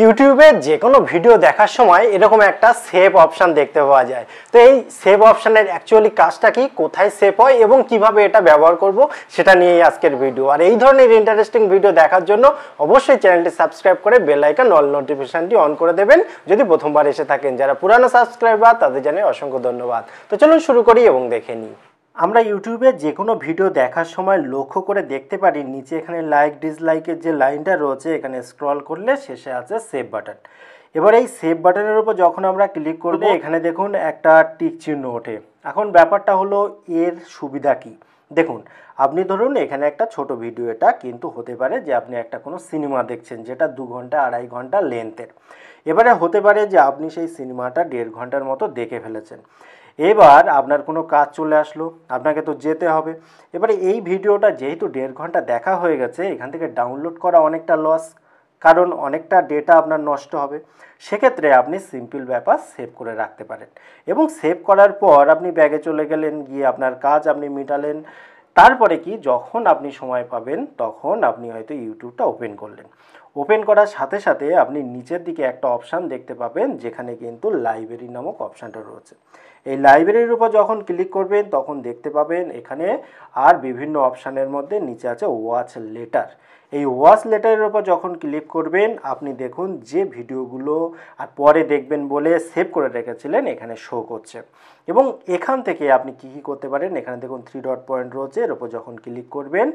ইউটিউবে যে কোনো ভিডিও দেখার সময় এরকম একটা সেভ অপশান দেখতে পাওয়া যায় তো এই সেভ অপশানের অ্যাকচুয়ালি কাজটা কি কোথায় সেভ হয় এবং কিভাবে এটা ব্যবহার করব সেটা নিয়েই আজকের ভিডিও আর এই ধরনের ইন্টারেস্টিং ভিডিও দেখার জন্য অবশ্যই চ্যানেলটি সাবস্ক্রাইব করে বেলাইকান অল নোটিফিকেশানটি অন করে দেবেন যদি প্রথমবার এসে থাকেন যারা পুরানো সাবস্ক্রাইবার তাদের জানে অসংখ্য ধন্যবাদ তো চলুন শুরু করি এবং দেখে নিই আমরা ইউটিউবে যে কোনো ভিডিও দেখার সময় লক্ষ্য করে দেখতে পারি নিচে এখানে লাইক ডিসলাইকের যে লাইনটা রয়েছে এখানে স্ক্রল করলে শেষে আছে সেভ বাটন এবার এই সেভ বাটনের উপর যখন আমরা ক্লিক করব এখানে দেখুন একটা টিক চিহ্ন ওঠে এখন ব্যাপারটা হলো এর সুবিধা কি দেখুন আপনি ধরুন এখানে একটা ছোট ভিডিও এটা কিন্তু হতে পারে যে আপনি একটা কোনো সিনেমা দেখছেন যেটা দু ঘন্টা আড়াই ঘন্টা লেন্থের এবারে হতে পারে যে আপনি সেই সিনেমাটা দেড় ঘন্টার মতো দেখে ফেলেছেন এবার আপনার কোনো কাজ চলে আসলো আপনাকে তো যেতে হবে এবারে এই ভিডিওটা যেহেতু দেড় ঘন্টা দেখা হয়ে গেছে এখান থেকে ডাউনলোড করা অনেকটা লস কারণ অনেকটা ডেটা আপনার নষ্ট হবে সেক্ষেত্রে আপনি সিম্পল ব্যাপার সেভ করে রাখতে পারেন এবং সেভ করার পর আপনি ব্যাগে চলে গেলেন গিয়ে আপনার কাজ আপনি মিটালেন তারপরে কি যখন আপনি সময় পাবেন তখন আপনি হয়তো ইউটিউবটা ওপেন করলেন ওপেন করার সাথে সাথে আপনি নিচের দিকে একটা অপশান দেখতে পাবেন যেখানে কিন্তু লাইব্রেরি নামক অপশানটা রয়েছে এই লাইব্রেরির উপর যখন ক্লিক করবেন তখন দেখতে পাবেন এখানে আর বিভিন্ন অপশানের মধ্যে নিচে আছে ওয়াচ লেটার এই ওয়াচ লেটারের উপর যখন ক্লিক করবেন আপনি দেখুন যে ভিডিওগুলো আর পরে দেখবেন বলে সেভ করে রেখেছিলেন এখানে শো করছে এবং এখান থেকে আপনি কি কি করতে পারেন এখানে দেখুন থ্রি ডট পয়েন্ট রয়েছে এর উপর যখন ক্লিক করবেন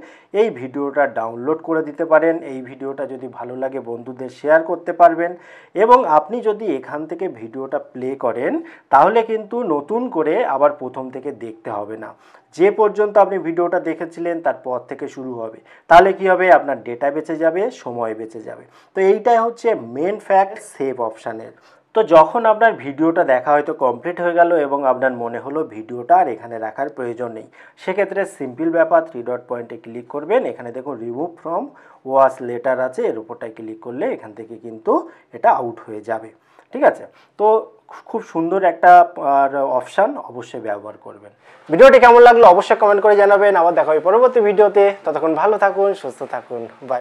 এই ভিডিওটা ডাউনলোড করে দিতে পারেন এই ভিডিওটা যদি ভালো ভালো লাগে বন্ধুদের শেয়ার করতে পারবেন এবং আপনি যদি এখান থেকে ভিডিওটা প্লে করেন তাহলে কিন্তু নতুন করে আবার প্রথম থেকে দেখতে হবে না যে পর্যন্ত আপনি ভিডিওটা দেখেছিলেন তারপর থেকে শুরু হবে তাহলে কি হবে আপনার ডেটা বেঁচে যাবে সময় বেঁচে যাবে তো এইটাই হচ্ছে মেন ফ্যাক্ট সেভ অপশানের তো যখন আপনার ভিডিওটা দেখা হয়তো কমপ্লিট হয়ে গেল এবং আপনার মনে হলো ভিডিওটা আর এখানে রাখার প্রয়োজন নেই সেক্ষেত্রে সিম্পল ব্যাপার থ্রি ডট পয়েন্টে ক্লিক করবেন এখানে দেখুন রিমুভ ফ্রম ওয়াশ লেটার আছে এর উপরটায় ক্লিক করলে এখান থেকে কিন্তু এটা আউট হয়ে যাবে ঠিক আছে তো খুব সুন্দর একটা অপশান অবশ্যই ব্যবহার করবেন ভিডিওটি কেমন লাগলো অবশ্যই কমেন্ট করে জানাবেন আবার দেখা হবে পরবর্তী ভিডিওতে ততক্ষণ ভালো থাকুন সুস্থ থাকুন বাই